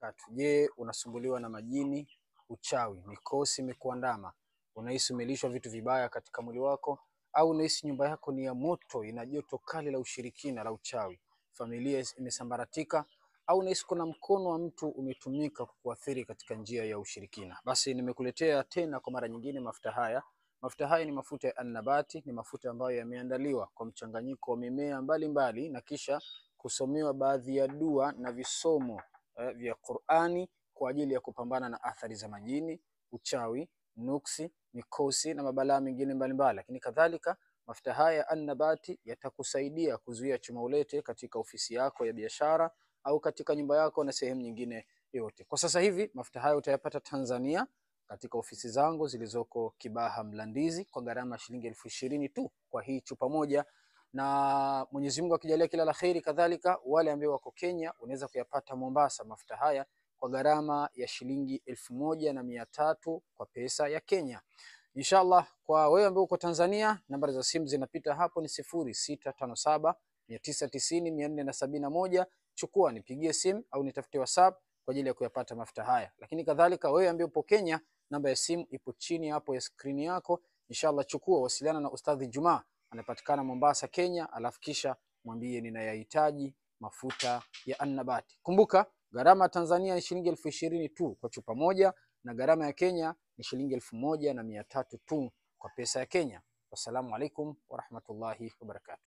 tatu. Je, unasumbuliwa na majini, uchawi, mikosi imekuandama? Unahisi umelishwa vitu vibaya katika mwili wako, au unahisi nyumba yako ni ya moto, ina joto kali la ushirikina la uchawi, familia imesambaratika, au unahisi kuna mkono wa mtu umetumika kukuathiri katika njia ya ushirikina? Basi nimekuletea tena kwa mara nyingine mafuta haya. Mafuta haya ni mafuta ya annabati, ni mafuta ambayo yameandaliwa kwa mchanganyiko wa mimea mbalimbali mbali, na kisha kusomewa baadhi ya dua na visomo Eh, vya Qur'ani kwa ajili ya kupambana na athari za majini, uchawi, nuksi, mikosi na mabalaa mengine mbalimbali. Lakini kadhalika mafuta haya ya annabati yatakusaidia kuzuia chumaulete katika ofisi yako ya biashara au katika nyumba yako na sehemu nyingine yote. Kwa sasa hivi mafuta haya utayapata Tanzania katika ofisi zangu zilizoko Kibaha Mlandizi kwa gharama shilingi elfu ishirini tu kwa hii chupa moja na Mwenyezi Mungu akijalia kila la kheri. Kadhalika wale ambao wako Kenya, unaweza kuyapata Mombasa mafuta haya kwa gharama ya shilingi elfu moja na mia tatu kwa pesa ya Kenya. Inshallah, kwa wewe ambao uko Tanzania, nambari za simu zinapita hapo, ni sifuri sita tano saba mia tisa tisini mia nne na sabini na moja. Chukua nipigie simu au nitafute WhatsApp kwa ajili ya kuyapata mafuta haya. Lakini kadhalika wewe ambaye upo Kenya, namba ya simu ipo chini hapo ya skrini yako. Inshallah, chukua wasiliana na Ustadhi Jumaa anapatikana Mombasa, Kenya, alafu kisha mwambie ninayahitaji mafuta ya Annabati. Kumbuka gharama Tanzania ni shilingi elfu ishirini tu kwa chupa moja na gharama ya Kenya ni shilingi elfu moja na mia tatu tu kwa pesa ya Kenya. Wassalamu alaikum warahmatullahi wabarakatu.